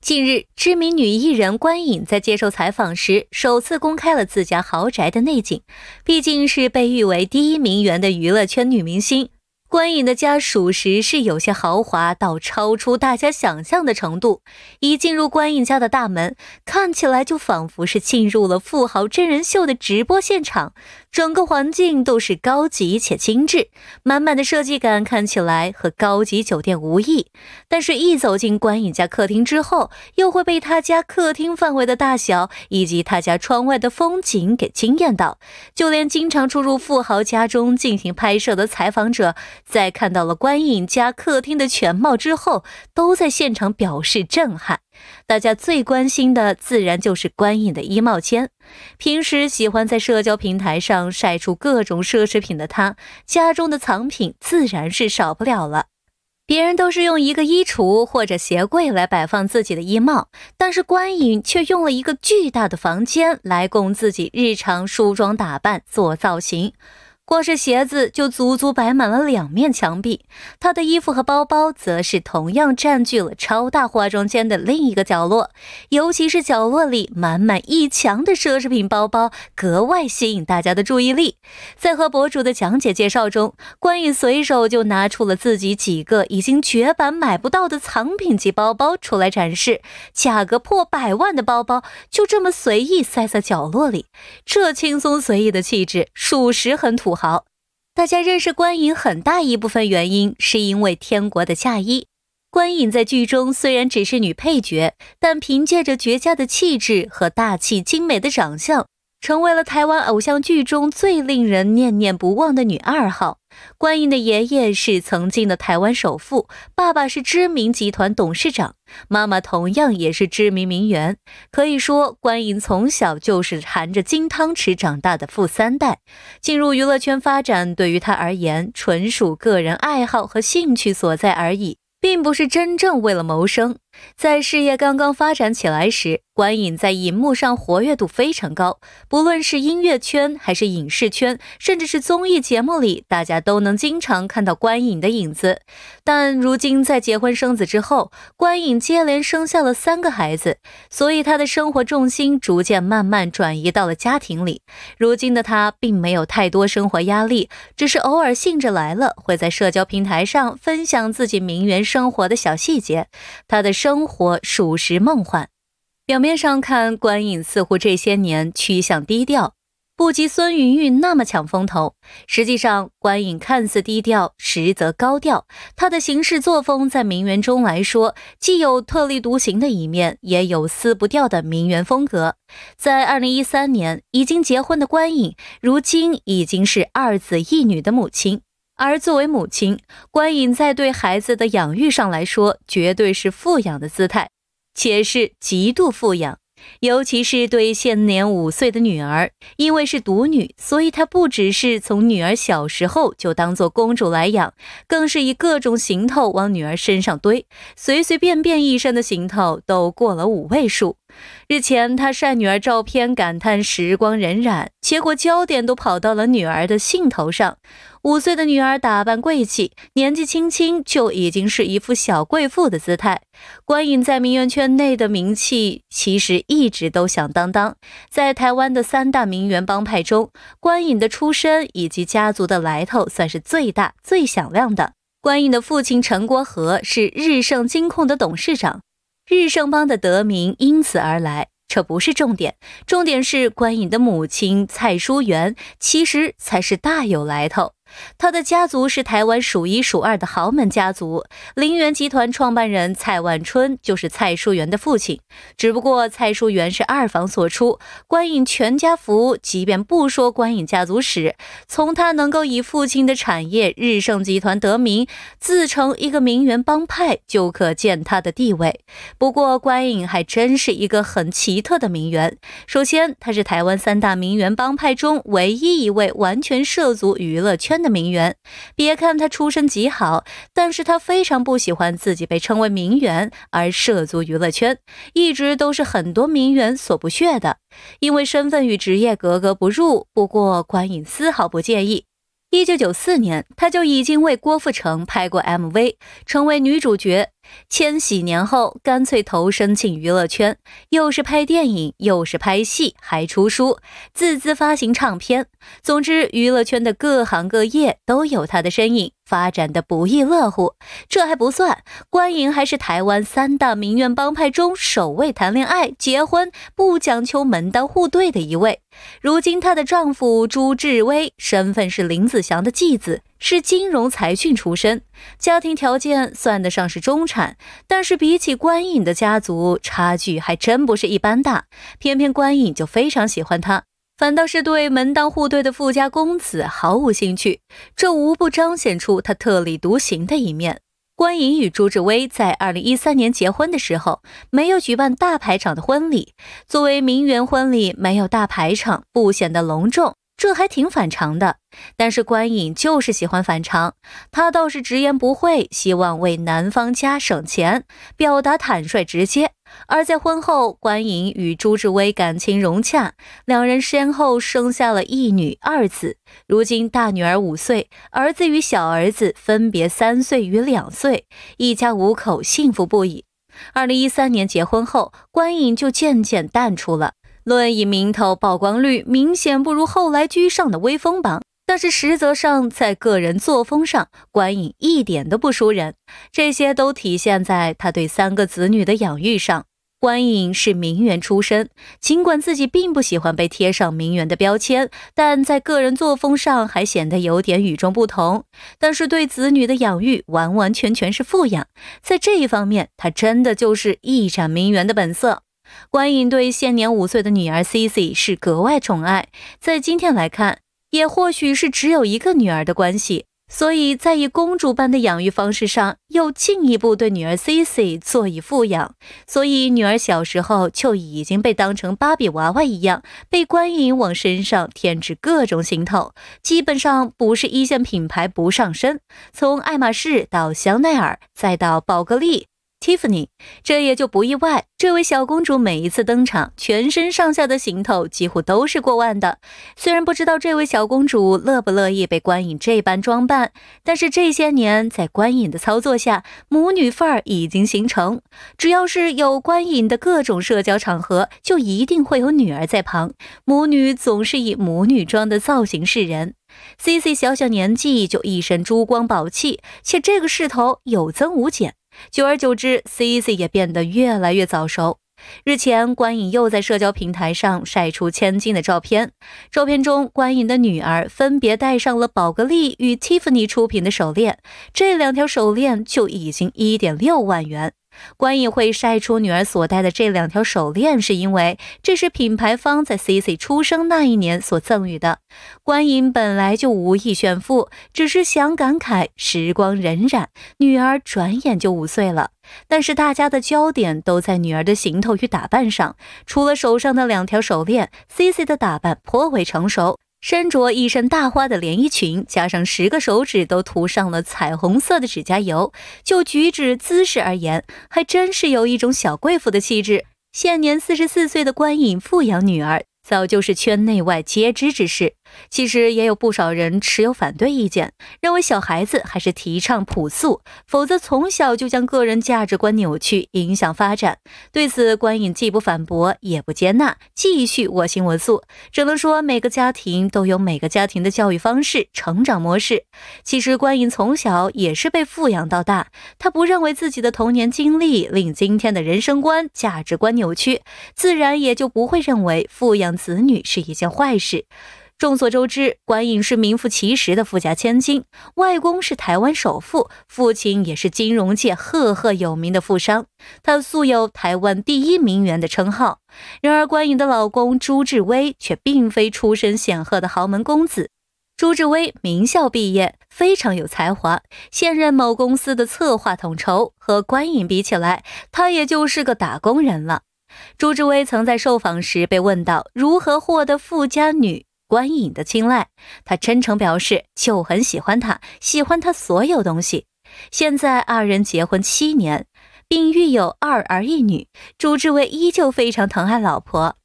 近日，知名女艺人关颖在接受采访时，首次公开了自家豪宅的内景。毕竟是被誉为“第一名媛”的娱乐圈女明星，关颖的家属实是有些豪华到超出大家想象的程度。一进入关颖家的大门，看起来就仿佛是进入了富豪真人秀的直播现场。整个环境都是高级且精致，满满的设计感看起来和高级酒店无异。但是，一走进观影家客厅之后，又会被他家客厅范围的大小以及他家窗外的风景给惊艳到。就连经常出入富豪家中进行拍摄的采访者，在看到了观影家客厅的全貌之后，都在现场表示震撼。大家最关心的自然就是关颖的衣帽间。平时喜欢在社交平台上晒出各种奢侈品的她，家中的藏品自然是少不了了。别人都是用一个衣橱或者鞋柜来摆放自己的衣帽，但是关颖却用了一个巨大的房间来供自己日常梳妆打扮、做造型。光是鞋子就足足摆满了两面墙壁，她的衣服和包包则是同样占据了超大化妆间的另一个角落，尤其是角落里满满一墙的奢侈品包包，格外吸引大家的注意力。在和博主的讲解介绍中，关羽随手就拿出了自己几个已经绝版买不到的藏品级包包出来展示，价格破百万的包包就这么随意塞在角落里，这轻松随意的气质，属实很土。好，大家认识关颖很大一部分原因是因为《天国的嫁衣》。关颖在剧中虽然只是女配角，但凭借着绝佳的气质和大气精美的长相。成为了台湾偶像剧中最令人念念不忘的女二号。关颖的爷爷是曾经的台湾首富，爸爸是知名集团董事长，妈妈同样也是知名名媛。可以说，关颖从小就是含着金汤匙长大的富三代。进入娱乐圈发展，对于她而言，纯属个人爱好和兴趣所在而已，并不是真正为了谋生。在事业刚刚发展起来时。观影在荧幕上活跃度非常高，不论是音乐圈还是影视圈，甚至是综艺节目里，大家都能经常看到观影的影子。但如今在结婚生子之后，观影接连生下了三个孩子，所以他的生活重心逐渐慢慢转移到了家庭里。如今的他并没有太多生活压力，只是偶尔兴致来了，会在社交平台上分享自己名媛生活的小细节。他的生活属实梦幻。表面上看，关颖似乎这些年趋向低调，不及孙云芸那么抢风头。实际上，关颖看似低调，实则高调。她的行事作风在名媛中来说，既有特立独行的一面，也有撕不掉的名媛风格。在二零一三年已经结婚的关颖，如今已经是二子一女的母亲。而作为母亲，关颖在对孩子的养育上来说，绝对是富养的姿态。且是极度富养，尤其是对现年五岁的女儿，因为是独女，所以她不只是从女儿小时候就当做公主来养，更是以各种行头往女儿身上堆，随随便便一身的行头都过了五位数。日前，他晒女儿照片，感叹时光荏苒，结果焦点都跑到了女儿的兴头上。五岁的女儿打扮贵气，年纪轻轻就已经是一副小贵妇的姿态。关颖在名媛圈内的名气其实一直都响当当，在台湾的三大名媛帮派中，关颖的出身以及家族的来头算是最大最响亮的。关颖的父亲陈国和是日盛金控的董事长。日盛帮的得名因此而来，这不是重点，重点是关颖的母亲蔡淑媛其实才是大有来头。他的家族是台湾数一数二的豪门家族，林园集团创办人蔡万春就是蔡淑媛的父亲。只不过蔡淑媛是二房所出。观影全家福，即便不说观影家族史，从他能够以父亲的产业日盛集团得名，自成一个名媛帮派，就可见他的地位。不过观影还真是一个很奇特的名媛。首先，他是台湾三大名媛帮派中唯一一位完全涉足娱乐圈。的名媛，别看她出身极好，但是她非常不喜欢自己被称为名媛而涉足娱乐圈，一直都是很多名媛所不屑的，因为身份与职业格格不入。不过关颖丝毫不介意。一九九四年，他就已经为郭富城拍过 MV，成为女主角。千禧年后，干脆投身进娱乐圈，又是拍电影，又是拍戏，还出书、自资发行唱片。总之，娱乐圈的各行各业都有他的身影。发展的不亦乐乎，这还不算，关颖还是台湾三大名媛帮派中首位谈恋爱、结婚不讲求门当户对的一位。如今她的丈夫朱志威，身份是林子祥的继子，是金融财讯出身，家庭条件算得上是中产，但是比起关颖的家族，差距还真不是一般大。偏偏关颖就非常喜欢他。反倒是对门当户对的富家公子毫无兴趣，这无不彰显出他特立独行的一面。关颖与朱志威在二零一三年结婚的时候，没有举办大排场的婚礼。作为名媛婚礼，没有大排场不显得隆重，这还挺反常的。但是关颖就是喜欢反常，她倒是直言不讳，希望为男方家省钱，表达坦率直接。而在婚后，关颖与朱志威感情融洽，两人先后生下了一女二子。如今大女儿五岁，儿子与小儿子分别三岁与两岁，一家五口幸福不已。二零一三年结婚后，关颖就渐渐淡出了，论以名头曝光率，明显不如后来居上的威风榜。但是实则上，在个人作风上，关颖一点都不输人。这些都体现在他对三个子女的养育上。关颖是名媛出身，尽管自己并不喜欢被贴上名媛的标签，但在个人作风上还显得有点与众不同。但是对子女的养育，完完全全是富养，在这一方面，他真的就是一展名媛的本色。关颖对现年五岁的女儿 Cici 是格外宠爱，在今天来看。也或许是只有一个女儿的关系，所以在以公主般的养育方式上，又进一步对女儿 Cici 做以富养，所以女儿小时候就已经被当成芭比娃娃一样，被观影往身上添置各种行头，基本上不是一线品牌不上身，从爱马仕到香奈儿再到宝格丽。蒂芙尼，这也就不意外。这位小公主每一次登场，全身上下的行头几乎都是过万的。虽然不知道这位小公主乐不乐意被观影这般装扮，但是这些年在观影的操作下，母女范儿已经形成。只要是有关影的各种社交场合，就一定会有女儿在旁，母女总是以母女装的造型示人。C C 小小年纪就一身珠光宝气，且这个势头有增无减。久而久之，C E C 也变得越来越早熟。日前，关颖又在社交平台上晒出千金的照片。照片中，关颖的女儿分别戴上了宝格丽与蒂芙尼出品的手链，这两条手链就已经一点六万元。关影会晒出女儿所戴的这两条手链，是因为这是品牌方在 C C 出生那一年所赠予的。关颖本来就无意炫富，只是想感慨时光荏苒，女儿转眼就五岁了。但是大家的焦点都在女儿的行头与打扮上，除了手上的两条手链，C C 的打扮颇为成熟。身着一身大花的连衣裙，加上十个手指都涂上了彩虹色的指甲油，就举止姿势而言，还真是有一种小贵妇的气质。现年四十四岁的关颖富养女儿。早就是圈内外皆知之事，其实也有不少人持有反对意见，认为小孩子还是提倡朴素，否则从小就将个人价值观扭曲，影响发展。对此，关颖既不反驳，也不接纳，继续我行我素。只能说每个家庭都有每个家庭的教育方式、成长模式。其实关颖从小也是被富养到大，她不认为自己的童年经历令今天的人生观、价值观扭曲，自然也就不会认为富养。子女是一件坏事。众所周知，关颖是名副其实的富家千金，外公是台湾首富，父亲也是金融界赫赫有名的富商，他素有“台湾第一名媛”的称号。然而，关颖的老公朱志威却并非出身显赫的豪门公子。朱志威名校毕业，非常有才华，现任某公司的策划统筹。和关颖比起来，他也就是个打工人了。朱志威曾在受访时被问到如何获得富家女关颖的青睐，他真诚表示就很喜欢她，喜欢她所有东西。现在二人结婚七年，并育有二儿一女，朱志威依旧非常疼爱老婆。